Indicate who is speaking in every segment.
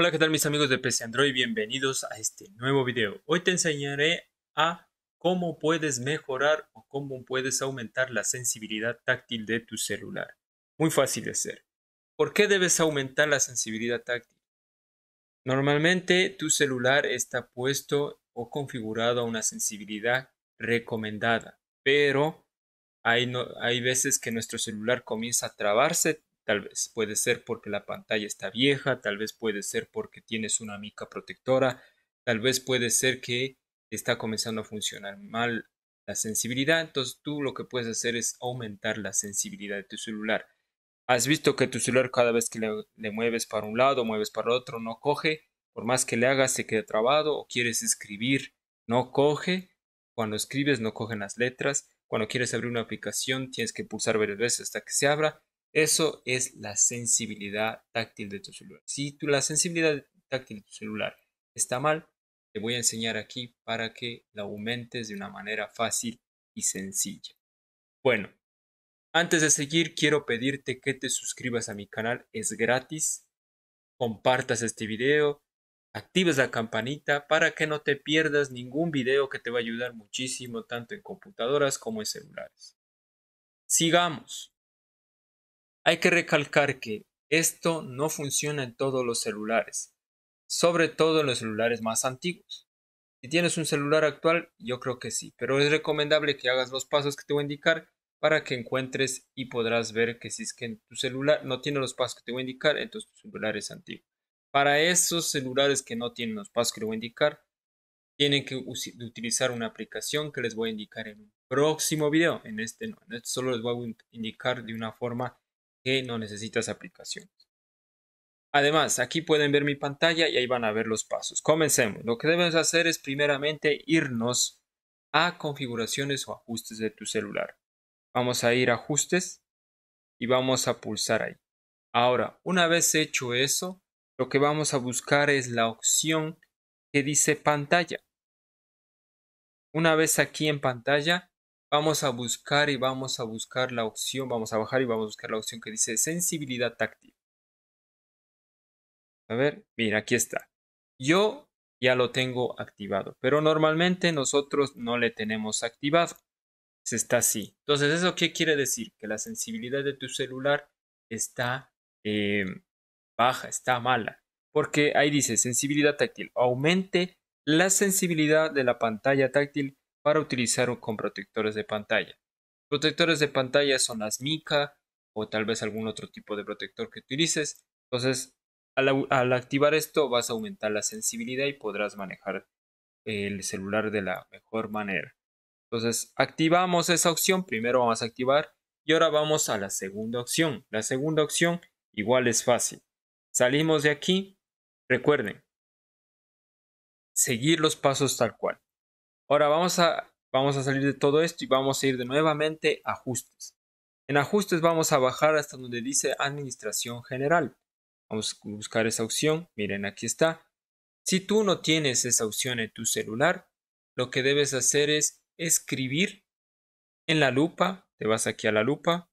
Speaker 1: Hola, ¿qué tal mis amigos de PC Android? Bienvenidos a este nuevo video. Hoy te enseñaré a cómo puedes mejorar o cómo puedes aumentar la sensibilidad táctil de tu celular. Muy fácil de hacer. ¿Por qué debes aumentar la sensibilidad táctil? Normalmente tu celular está puesto o configurado a una sensibilidad recomendada, pero hay, hay veces que nuestro celular comienza a trabarse Tal vez puede ser porque la pantalla está vieja, tal vez puede ser porque tienes una mica protectora, tal vez puede ser que está comenzando a funcionar mal la sensibilidad. Entonces tú lo que puedes hacer es aumentar la sensibilidad de tu celular. Has visto que tu celular cada vez que le, mueves para un lado, mueves para otro, no coge. Por más que le hagas, se queda trabado o quieres escribir, no coge. Cuando escribes, no cogen las letras. Cuando quieres abrir una aplicación, tienes que pulsar varias veces hasta que se abra eso es la sensibilidad táctil de tu celular. Si la sensibilidad táctil de tu celular está mal, te voy a enseñar aquí para que la aumentes de una manera fácil y sencilla. Bueno, antes de seguir, quiero pedirte que te suscribas a mi canal, es gratis. Compartas este video, actives la campanita para que no te pierdas ningún video que te va a ayudar muchísimo tanto en computadoras como en celulares. Sigamos. Hay que recalcar que esto no funciona en todos los celulares, sobre todo en los celulares más antiguos. Si tienes un celular actual, yo creo que sí, pero es recomendable que hagas los pasos que te voy a indicar para que encuentres y podrás ver que si es que tu celular no tiene los pasos que te voy a indicar, entonces tu celular es antiguo. Para esos celulares que no tienen los pasos que te voy a indicar, tienen que utilizar una aplicación que les voy a indicar en un próximo video. En este no, este solo les voy a indicar de una forma no necesitas aplicaciones. Además, aquí pueden ver mi pantalla y ahí van a ver los pasos. Comencemos. Lo que debemos hacer es primeramente irnos a configuraciones o ajustes de tu celular. Vamos a ir a ajustes y vamos a pulsar ahí. Ahora, una vez hecho eso, lo que vamos a buscar es la opción que dice pantalla. Una vez aquí en pantalla, Vamos a buscar y vamos a buscar la opción, vamos a bajar y vamos a buscar la opción que dice sensibilidad táctil. A ver, mira, aquí está. Yo ya lo tengo activado, pero normalmente nosotros no le tenemos activado. Se está así. Entonces, ¿eso qué quiere decir? Que la sensibilidad de tu celular está em, baja, está mala. Porque ahí dice sensibilidad táctil. Aumente la sensibilidad de la pantalla táctil para utilizar con protectores de pantalla. Protectores de pantalla son las mica o tal vez algún otro tipo de protector que utilices. Entonces, al activar esto vas a aumentar la sensibilidad y podrás manejar el celular de la mejor manera. Entonces, activamos esa opción. Primero vamos a activar y ahora vamos a la segunda opción. La segunda opción igual es fácil. Salimos de aquí. Recuerden, seguir los pasos tal cual. Ahora vamos a, vamos a salir de todo esto y vamos a ir de nuevamente a ajustes. En ajustes vamos a bajar hasta donde dice administración general. Vamos a buscar esa opción. Miren, aquí está. Si tú no tienes esa opción en tu celular, lo que debes hacer es escribir en la lupa. Te vas aquí a la lupa,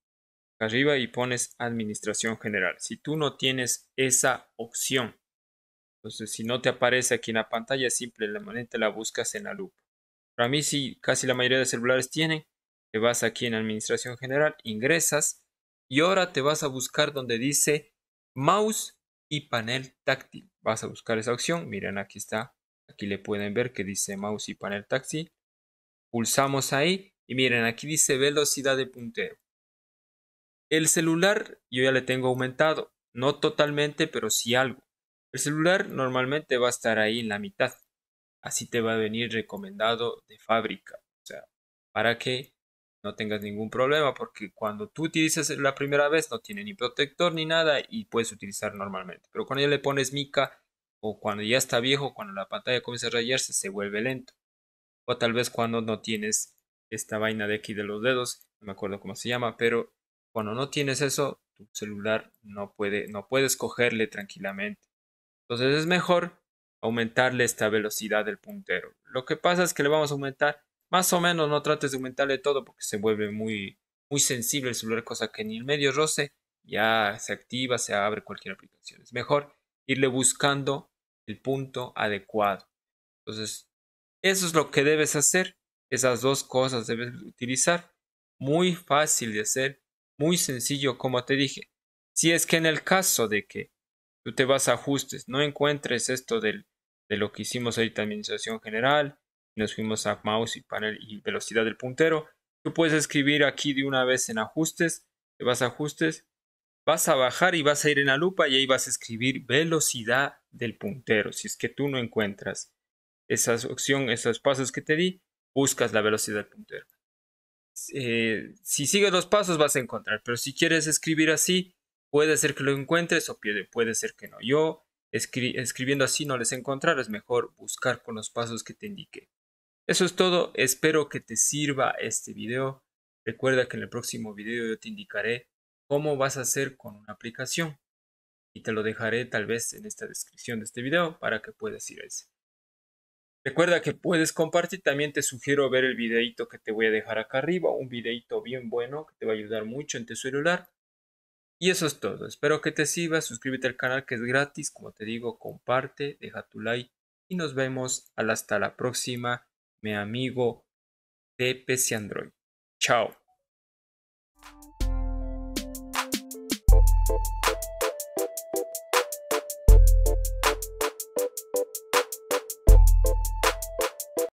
Speaker 1: arriba y pones administración general. Si tú no tienes esa opción, entonces si no te aparece aquí en la pantalla, simplemente la buscas en la lupa. Para mí sí, casi la mayoría de celulares tienen. Te vas aquí en Administración General, ingresas y ahora te vas a buscar donde dice mouse y panel táctil. Vas a buscar esa opción. Miren, aquí está. Aquí le pueden ver que dice mouse y panel táctil. Pulsamos ahí y miren, aquí dice velocidad de puntero. El celular yo ya le tengo aumentado, no totalmente, pero sí algo. El celular normalmente va a estar ahí en la mitad así te va a venir recomendado de fábrica. O sea, para que no tengas ningún problema, porque cuando tú utilizas la primera vez no tiene ni protector ni nada y puedes utilizar normalmente. Pero cuando ya le pones mica o cuando ya está viejo, cuando la pantalla comienza a rayarse, se vuelve lento. O tal vez cuando no tienes esta vaina de aquí de los dedos, no me acuerdo cómo se llama, pero cuando no tienes eso, tu celular no puede no puedes cogerle tranquilamente. Entonces es mejor aumentarle esta velocidad del puntero. Lo que pasa es que le vamos a aumentar, más o menos, no trates de aumentarle todo porque se vuelve muy, muy sensible el celular, cosa que ni el medio roce ya se activa, se abre cualquier aplicación. Es mejor irle buscando el punto adecuado. Entonces, eso es lo que debes hacer. Esas dos cosas debes utilizar. Muy fácil de hacer, muy sencillo, como te dije. Si es que en el caso de que tú te vas a ajustes, no encuentres esto de lo que hicimos ahorita administración general, nos fuimos a mouse y panel y velocidad del puntero, tú puedes escribir aquí de una vez en ajustes, te vas a ajustes, vas a bajar y vas a ir en la lupa y ahí vas a escribir velocidad del puntero, si es que tú no encuentras esa opción, esos pasos que te di, buscas la velocidad del puntero. Eh, si sigues los pasos vas a encontrar, pero si quieres escribir así, Puede ser que lo encuentres o puede ser que no. Yo, escribiendo así, no les encontrar. Es mejor buscar con los pasos que te indiqué. Eso es todo. Espero que te sirva este video. Recuerda que en el próximo video yo te indicaré cómo vas a hacer con una aplicación. Y te lo dejaré tal vez en esta descripción de este video para que puedas ir a ese. Recuerda que puedes compartir, también te sugiero ver el videito que te voy a dejar acá arriba, un videito bien bueno que te va a ayudar mucho en tu celular. Y eso es todo, espero que te sirva, suscríbete al canal que es gratis, como te digo, comparte, deja tu like y nos vemos hasta la próxima, mi amigo de PC Android. Chao.